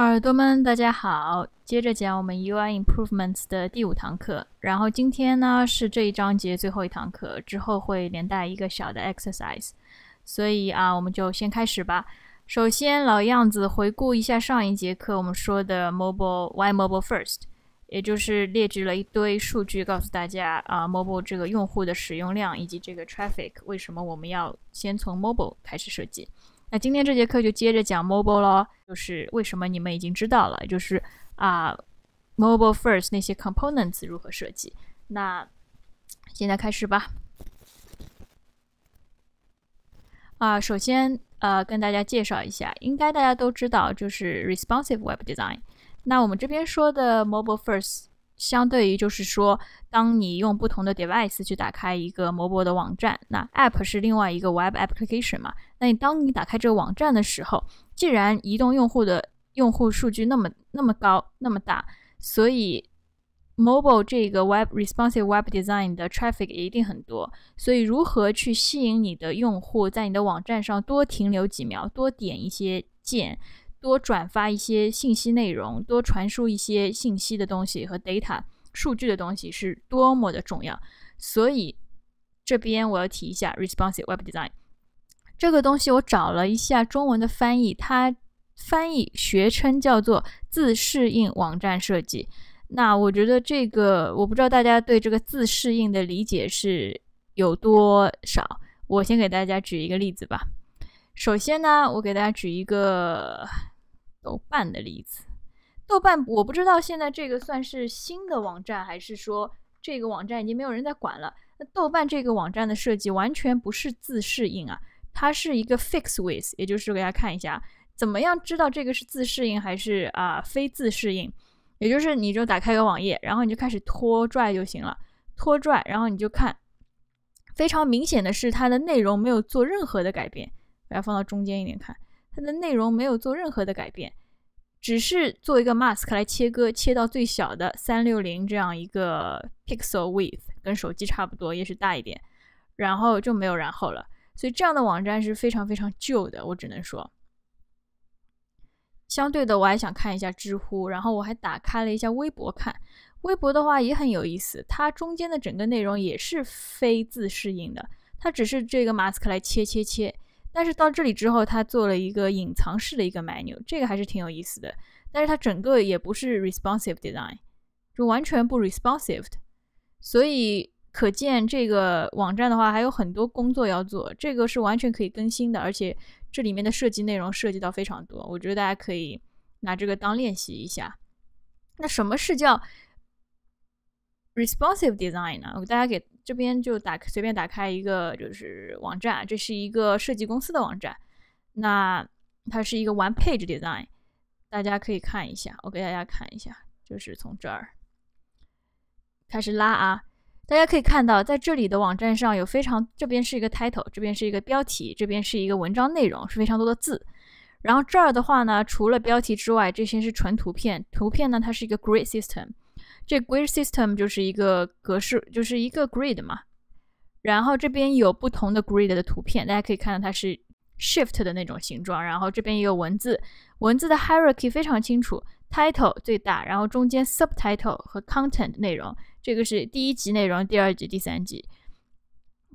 耳朵们，大家好！接着讲我们 UI improvements 的第五堂课，然后今天呢是这一章节最后一堂课，之后会连带一个小的 exercise，所以啊，我们就先开始吧。首先，老样子回顾一下上一节课我们说的 mobile why mobile first，也就是列举了一堆数据告诉大家啊，mobile 这个用户的使用量以及这个 traffic，为什么我们要先从 mobile 开始设计。那今天这节课就接着讲 mobile 咯，就是为什么你们已经知道了，就是啊，mobile first 那些 components 如何设计。那现在开始吧。啊，首先呃，跟大家介绍一下，应该大家都知道，就是 responsive web design。那我们这边说的 mobile first。相对于就是说，当你用不同的 device 去打开一个 mobile 的网站，那 app 是另外一个 web application 嘛。那你当你打开这个网站的时候，既然移动用户的用户数据那么那么高那么大，所以 mobile 这个 web responsive web design 的 traffic 也一定很多。所以如何去吸引你的用户在你的网站上多停留几秒，多点一些键？多转发一些信息内容，多传输一些信息的东西和 data 数据的东西是多么的重要。所以这边我要提一下 responsive web design 这个东西，我找了一下中文的翻译，它翻译学称叫做自适应网站设计。那我觉得这个，我不知道大家对这个自适应的理解是有多少。我先给大家举一个例子吧。首先呢，我给大家举一个豆瓣的例子。豆瓣，我不知道现在这个算是新的网站，还是说这个网站已经没有人在管了。那豆瓣这个网站的设计完全不是自适应啊，它是一个 f i x w i t h 也就是给大家看一下，怎么样知道这个是自适应还是啊非自适应？也就是你就打开个网页，然后你就开始拖拽就行了，拖拽，然后你就看，非常明显的是它的内容没有做任何的改变。把它放到中间一点看，它的内容没有做任何的改变，只是做一个 mask 来切割，切到最小的三六零这样一个 pixel width，跟手机差不多，也是大一点，然后就没有然后了。所以这样的网站是非常非常旧的，我只能说。相对的，我还想看一下知乎，然后我还打开了一下微博，看微博的话也很有意思，它中间的整个内容也是非自适应的，它只是这个 mask 来切切切。但是到这里之后，他做了一个隐藏式的一个 menu，这个还是挺有意思的。但是它整个也不是 responsive design，就完全不 responsive 的。所以可见这个网站的话还有很多工作要做，这个是完全可以更新的，而且这里面的设计内容涉及到非常多，我觉得大家可以拿这个当练习一下。那什么是叫 responsive design 呢？我大家给这边就打随便打开一个就是网站，这是一个设计公司的网站，那它是一个 One Page Design，大家可以看一下，我给大家看一下，就是从这儿开始拉啊，大家可以看到，在这里的网站上有非常，这边是一个 Title，这边是一个标题，这边是一个文章内容，是非常多的字，然后这儿的话呢，除了标题之外，这些是纯图片，图片呢它是一个 Grid System。这 grid system 就是一个格式，就是一个 grid 嘛，然后这边有不同的 grid 的图片，大家可以看到它是 shift 的那种形状，然后这边也有文字，文字的 hierarchy 非常清楚，title 最大，然后中间 subtitle 和 content 内容，这个是第一集内容，第二集、第三集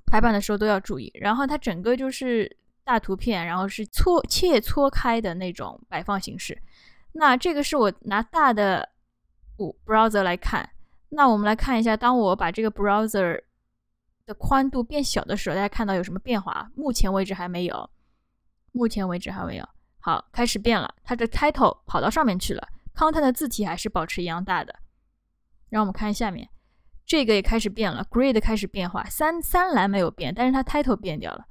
排版的时候都要注意，然后它整个就是大图片，然后是错切错开的那种摆放形式，那这个是我拿大的。Browser 来看，那我们来看一下，当我把这个 Browser 的宽度变小的时候，大家看到有什么变化？目前为止还没有，目前为止还没有。好，开始变了，它的 Title 跑到上面去了，Content 的字体还是保持一样大的。让我们看下面，这个也开始变了，Grid 开始变化，三三栏没有变，但是它 Title 变掉了。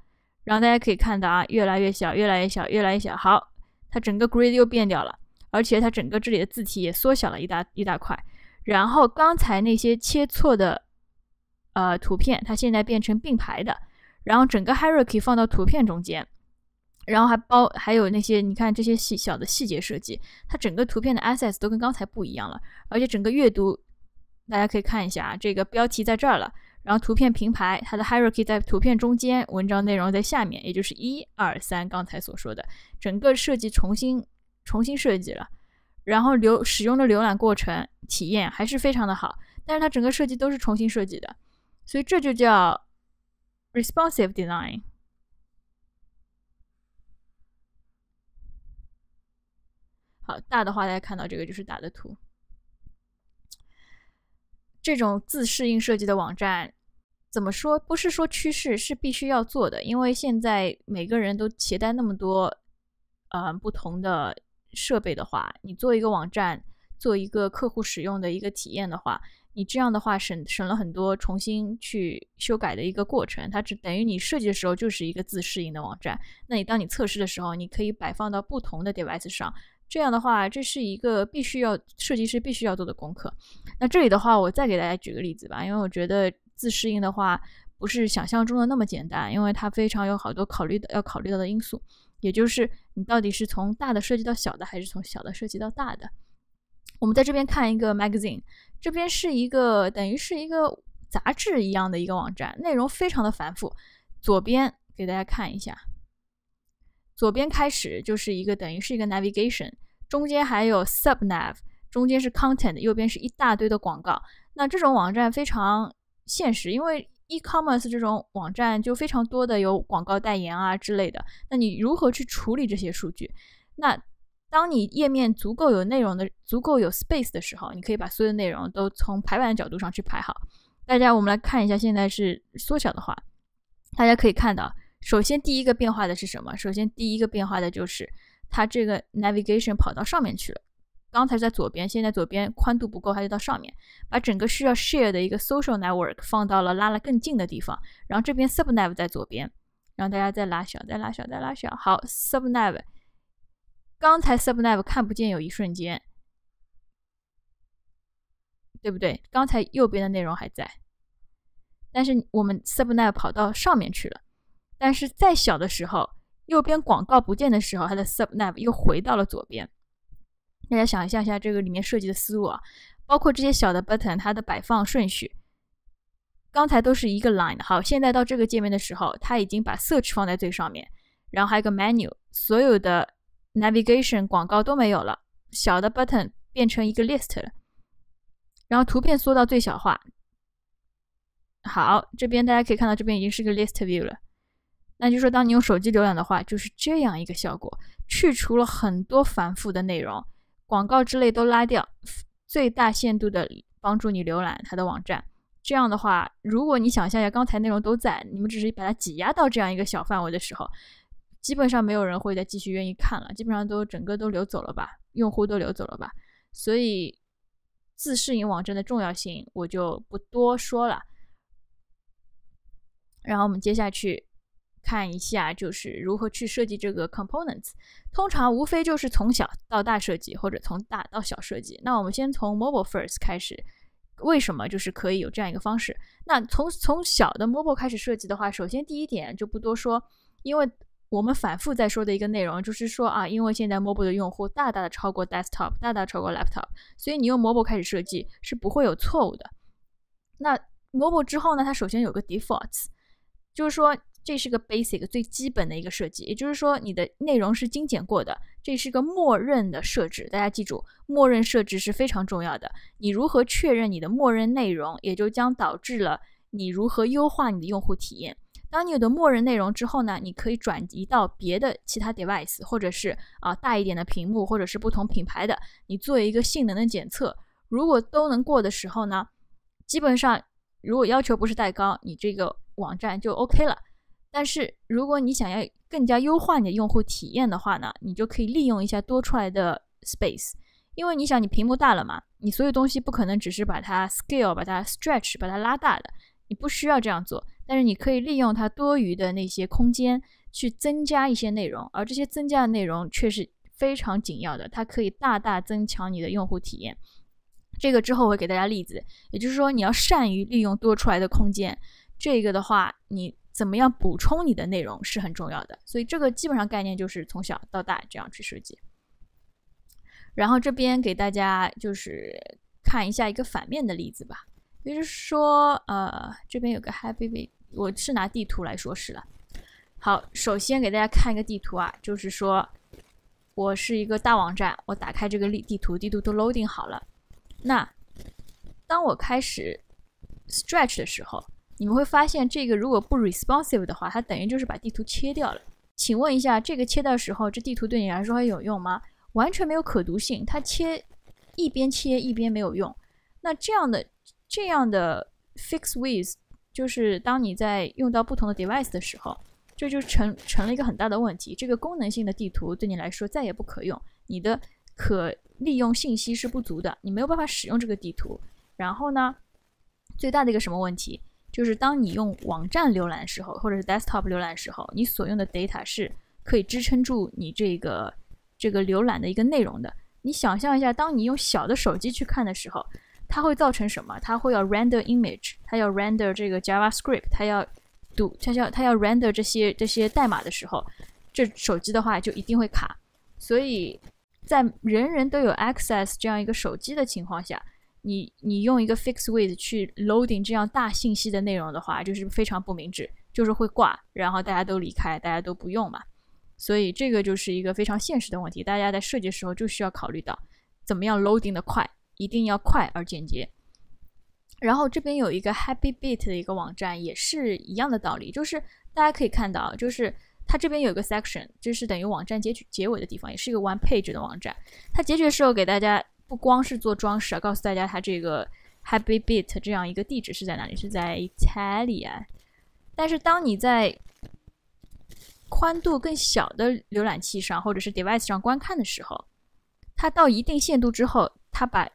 然后大家可以看到啊，越来越小，越来越小，越来越小。好，它整个 Grid 又变掉了。而且它整个这里的字体也缩小了一大一大块，然后刚才那些切错的，呃，图片它现在变成并排的，然后整个 hierarchy 放到图片中间，然后还包还有那些你看这些细小的细节设计，它整个图片的 a s s e t s 都跟刚才不一样了，而且整个阅读，大家可以看一下啊，这个标题在这儿了，然后图片平排，它的 hierarchy 在图片中间，文章内容在下面，也就是一、二、三，刚才所说的整个设计重新。重新设计了，然后浏使用的浏览过程体验还是非常的好，但是它整个设计都是重新设计的，所以这就叫 responsive design。好，大的话大家看到这个就是打的图。这种自适应设计的网站，怎么说？不是说趋势，是必须要做的，因为现在每个人都携带那么多，嗯，不同的。设备的话，你做一个网站，做一个客户使用的一个体验的话，你这样的话省省了很多重新去修改的一个过程。它只等于你设计的时候就是一个自适应的网站。那你当你测试的时候，你可以摆放到不同的 device 上。这样的话，这是一个必须要设计师必须要做的功课。那这里的话，我再给大家举个例子吧，因为我觉得自适应的话不是想象中的那么简单，因为它非常有好多考虑的要考虑到的因素。也就是你到底是从大的设计到小的，还是从小的设计到大的？我们在这边看一个 magazine，这边是一个等于是一个杂志一样的一个网站，内容非常的繁复。左边给大家看一下，左边开始就是一个等于是一个 navigation，中间还有 sub nav，中间是 content，右边是一大堆的广告。那这种网站非常现实，因为。e-commerce 这种网站就非常多的有广告代言啊之类的，那你如何去处理这些数据？那当你页面足够有内容的、足够有 space 的时候，你可以把所有的内容都从排版的角度上去排好。大家我们来看一下，现在是缩小的话，大家可以看到，首先第一个变化的是什么？首先第一个变化的就是它这个 navigation 跑到上面去了。刚才在左边，现在左边宽度不够，它就到上面，把整个需要 share 的一个 social network 放到了拉了更近的地方。然后这边 sub nav 在左边，让大家再拉小，再拉小，再拉小。好，sub nav。刚才 sub nav 看不见有一瞬间，对不对？刚才右边的内容还在，但是我们 sub nav 跑到上面去了。但是再小的时候，右边广告不见的时候，它的 sub nav 又回到了左边。大家想象一下这个里面设计的思路啊，包括这些小的 button 它的摆放顺序，刚才都是一个 line 的。好，现在到这个界面的时候，它已经把 search 放在最上面，然后还有个 menu，所有的 navigation 广告都没有了，小的 button 变成一个 list 了，然后图片缩到最小化。好，这边大家可以看到，这边已经是个 list view 了。那就说，当你用手机浏览的话，就是这样一个效果，去除了很多繁复的内容。广告之类都拉掉，最大限度的帮助你浏览它的网站。这样的话，如果你想象一下刚才内容都在，你们只是把它挤压到这样一个小范围的时候，基本上没有人会再继续愿意看了，基本上都整个都流走了吧，用户都流走了吧。所以，自适应网站的重要性我就不多说了。然后我们接下去。看一下就是如何去设计这个 components，通常无非就是从小到大设计或者从大到小设计。那我们先从 mobile first 开始，为什么就是可以有这样一个方式？那从从小的 mobile 开始设计的话，首先第一点就不多说，因为我们反复在说的一个内容就是说啊，因为现在 mobile 的用户大大的超过 desktop，大大超过 laptop，所以你用 mobile 开始设计是不会有错误的。那 mobile 之后呢，它首先有个 defaults，就是说。这是个 basic 最基本的一个设计，也就是说你的内容是精简过的。这是个默认的设置，大家记住，默认设置是非常重要的。你如何确认你的默认内容，也就将导致了你如何优化你的用户体验。当你有的默认内容之后呢，你可以转移到别的其他 device，或者是啊大一点的屏幕，或者是不同品牌的，你做一个性能的检测。如果都能过的时候呢，基本上如果要求不是太高，你这个网站就 OK 了。但是，如果你想要更加优化你的用户体验的话呢，你就可以利用一下多出来的 space，因为你想，你屏幕大了嘛，你所有东西不可能只是把它 scale，把它 stretch，把它拉大的，你不需要这样做，但是你可以利用它多余的那些空间去增加一些内容，而这些增加的内容却是非常紧要的，它可以大大增强你的用户体验。这个之后我会给大家例子，也就是说，你要善于利用多出来的空间。这个的话，你。怎么样补充你的内容是很重要的，所以这个基本上概念就是从小到大这样去设计。然后这边给大家就是看一下一个反面的例子吧，也就是说，呃，这边有个 Happy w e e 我是拿地图来说事了。好，首先给大家看一个地图啊，就是说我是一个大网站，我打开这个地地图，地图都 loading 好了。那当我开始 stretch 的时候。你们会发现，这个如果不 responsive 的话，它等于就是把地图切掉了。请问一下，这个切掉时候，这地图对你来说还有用吗？完全没有可读性。它切一边切一边没有用。那这样的这样的 fix with，就是当你在用到不同的 device 的时候，这就成成了一个很大的问题。这个功能性的地图对你来说再也不可用，你的可利用信息是不足的，你没有办法使用这个地图。然后呢，最大的一个什么问题？就是当你用网站浏览时候，或者是 desktop 浏览时候，你所用的 data 是可以支撑住你这个这个浏览的一个内容的。你想象一下，当你用小的手机去看的时候，它会造成什么？它会要 render image，它要 render 这个 JavaScript，它要读，它要它要 render 这些这些代码的时候，这手机的话就一定会卡。所以在人人都有 access 这样一个手机的情况下。你你用一个 fix with 去 loading 这样大信息的内容的话，就是非常不明智，就是会挂，然后大家都离开，大家都不用嘛。所以这个就是一个非常现实的问题，大家在设计的时候就需要考虑到，怎么样 loading 的快，一定要快而简洁。然后这边有一个 happy beat 的一个网站，也是一样的道理，就是大家可以看到，就是它这边有一个 section，就是等于网站截取结尾的地方，也是一个 one page 的网站。它截取的时候给大家。不光是做装饰啊，告诉大家它这个 Happy Beat 这样一个地址是在哪里？是在 i t a l i a 但是当你在宽度更小的浏览器上或者是 device 上观看的时候，它到一定限度之后，它把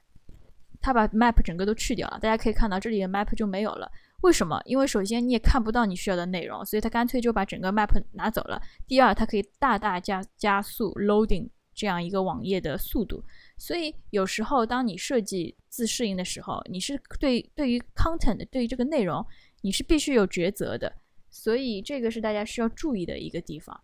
它把 map 整个都去掉了。大家可以看到这里的 map 就没有了。为什么？因为首先你也看不到你需要的内容，所以它干脆就把整个 map 拿走了。第二，它可以大大加加速 loading 这样一个网页的速度。所以有时候，当你设计自适应的时候，你是对对于 content 对于这个内容，你是必须有抉择的。所以这个是大家需要注意的一个地方。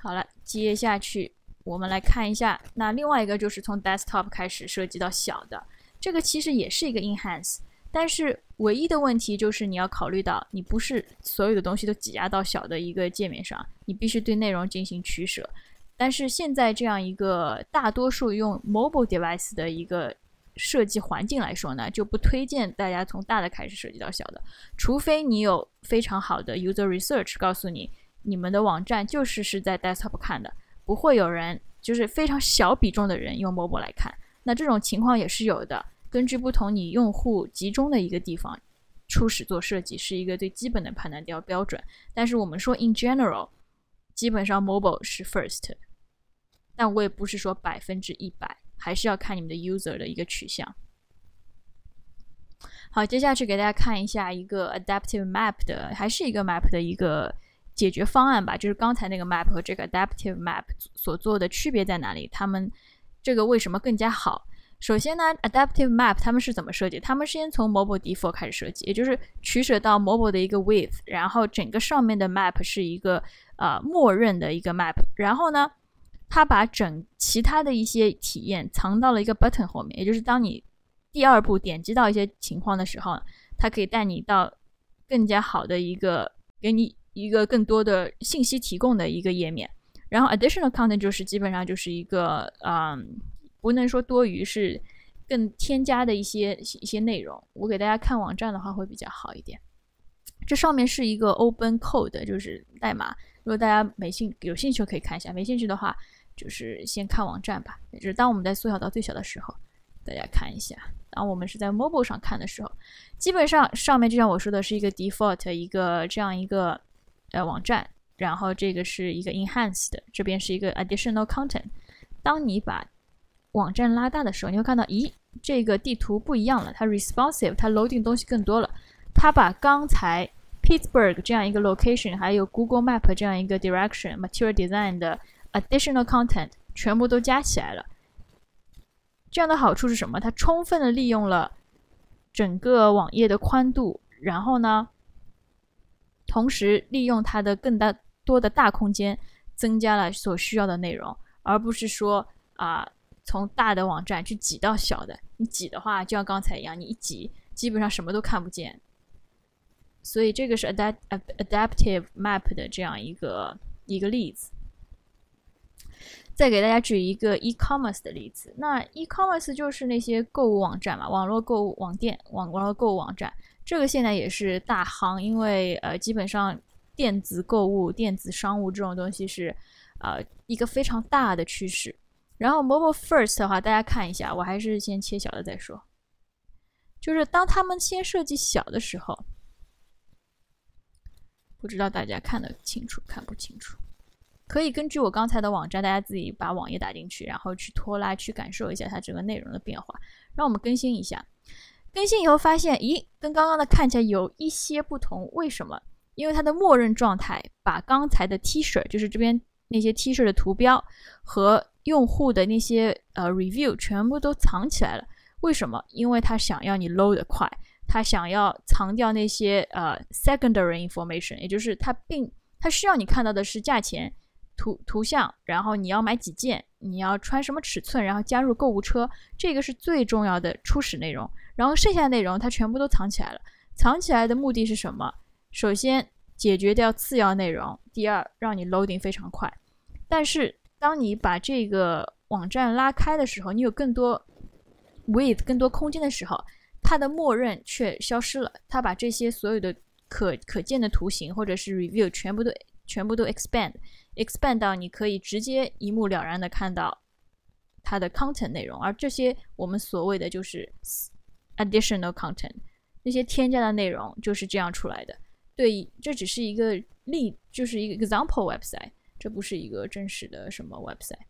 好了，接下去我们来看一下，那另外一个就是从 desktop 开始涉及到小的，这个其实也是一个 enhance，但是唯一的问题就是你要考虑到，你不是所有的东西都挤压到小的一个界面上，你必须对内容进行取舍。但是现在这样一个大多数用 mobile device 的一个设计环境来说呢，就不推荐大家从大的开始设计到小的，除非你有非常好的 user research 告诉你，你们的网站就是是在 desktop 看的，不会有人就是非常小比重的人用 mobile 来看。那这种情况也是有的，根据不同你用户集中的一个地方，初始做设计是一个最基本的判断标标准。但是我们说 in general，基本上 mobile 是 first。但我也不是说百分之一百，还是要看你们的 user 的一个取向。好，接下去给大家看一下一个 adaptive map 的，还是一个 map 的一个解决方案吧。就是刚才那个 map 和这个 adaptive map 所做的区别在哪里？他们这个为什么更加好？首先呢，adaptive map 他们是怎么设计？他们先从 mobile default 开始设计，也就是取舍到 mobile 的一个 width，然后整个上面的 map 是一个呃默认的一个 map，然后呢？他把整其他的一些体验藏到了一个 button 后面，也就是当你第二步点击到一些情况的时候，它可以带你到更加好的一个，给你一个更多的信息提供的一个页面。然后 additional content 就是基本上就是一个，嗯，不能说多余是更添加的一些一些内容。我给大家看网站的话会比较好一点。这上面是一个 open code，就是代码。如果大家没兴有兴趣可以看一下，没兴趣的话。就是先看网站吧，也就是当我们在缩小到最小的时候，大家看一下。当我们是在 mobile 上看的时候，基本上上面就像我说的是一个 default 一个这样一个呃网站，然后这个是一个 enhanced，这边是一个 additional content。当你把网站拉大的时候，你会看到，咦，这个地图不一样了，它 responsive，它 loading 东西更多了，它把刚才 Pittsburgh 这样一个 location，还有 Google Map 这样一个 direction，Material Design 的。additional content 全部都加起来了。这样的好处是什么？它充分的利用了整个网页的宽度，然后呢，同时利用它的更大多的大空间，增加了所需要的内容，而不是说啊，从大的网站去挤到小的。你挤的话，就像刚才一样，你一挤，基本上什么都看不见。所以这个是 ad adaptive map 的这样一个一个例子。再给大家举一个 e-commerce 的例子，那 e-commerce 就是那些购物网站嘛，网络购物网店，网网络购物网站，这个现在也是大行，因为呃，基本上电子购物、电子商务这种东西是，呃，一个非常大的趋势。然后 mobile first 的话，大家看一下，我还是先切小的再说，就是当他们先设计小的时候，不知道大家看得清楚看不清楚。可以根据我刚才的网站，大家自己把网页打进去，然后去拖拉，去感受一下它整个内容的变化。让我们更新一下，更新以后发现，咦，跟刚刚的看起来有一些不同，为什么？因为它的默认状态把刚才的 T 恤，就是这边那些 T 恤的图标和用户的那些呃 review 全部都藏起来了。为什么？因为他想要你 load 的快，他想要藏掉那些呃 secondary information，也就是他并他需要你看到的是价钱。图图像，然后你要买几件，你要穿什么尺寸，然后加入购物车，这个是最重要的初始内容。然后剩下的内容它全部都藏起来了。藏起来的目的是什么？首先解决掉次要内容，第二让你 loading 非常快。但是当你把这个网站拉开的时候，你有更多 width 更多空间的时候，它的默认却消失了。它把这些所有的可可见的图形或者是 review 全部都。全部都 expand，expand 到你可以直接一目了然的看到它的 content 内容，而这些我们所谓的就是 additional content，那些添加的内容就是这样出来的。对，这只是一个例，就是一个 example website，这不是一个真实的什么 website。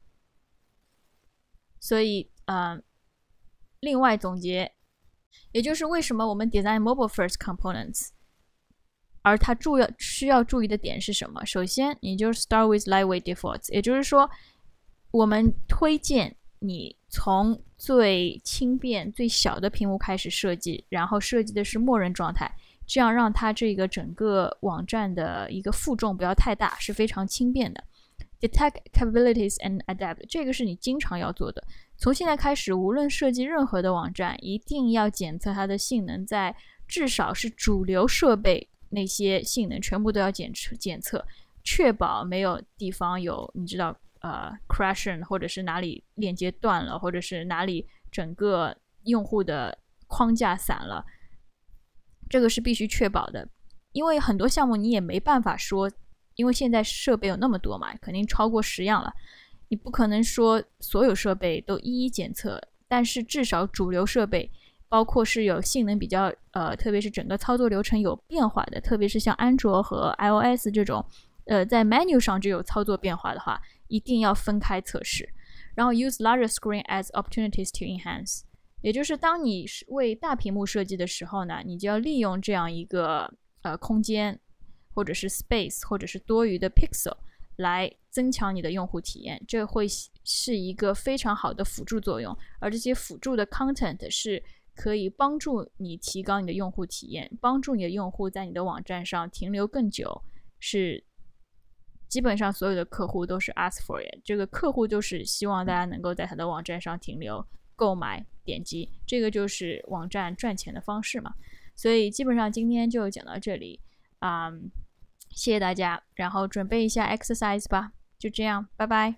所以，嗯，另外总结，也就是为什么我们 design mobile first components。而它注要需要注意的点是什么？首先，你就是 start with lightweight defaults，也就是说，我们推荐你从最轻便、最小的屏幕开始设计，然后设计的是默认状态，这样让它这个整个网站的一个负重不要太大，是非常轻便的。Detect capabilities and adapt，这个是你经常要做的。从现在开始，无论设计任何的网站，一定要检测它的性能，在至少是主流设备。那些性能全部都要检测，检测，确保没有地方有你知道呃 crashion，或者是哪里链接断了，或者是哪里整个用户的框架散了，这个是必须确保的，因为很多项目你也没办法说，因为现在设备有那么多嘛，肯定超过十样了，你不可能说所有设备都一一检测，但是至少主流设备。包括是有性能比较，呃，特别是整个操作流程有变化的，特别是像安卓和 iOS 这种，呃，在 menu 上就有操作变化的话，一定要分开测试。然后 use larger screen as opportunities to enhance，也就是当你是为大屏幕设计的时候呢，你就要利用这样一个呃空间，或者是 space，或者是多余的 pixel 来增强你的用户体验，这会是一个非常好的辅助作用。而这些辅助的 content 是。可以帮助你提高你的用户体验，帮助你的用户在你的网站上停留更久，是基本上所有的客户都是 ask for it。这个客户就是希望大家能够在他的网站上停留、购买、点击，这个就是网站赚钱的方式嘛。所以基本上今天就讲到这里，嗯，谢谢大家，然后准备一下 exercise 吧，就这样，拜拜。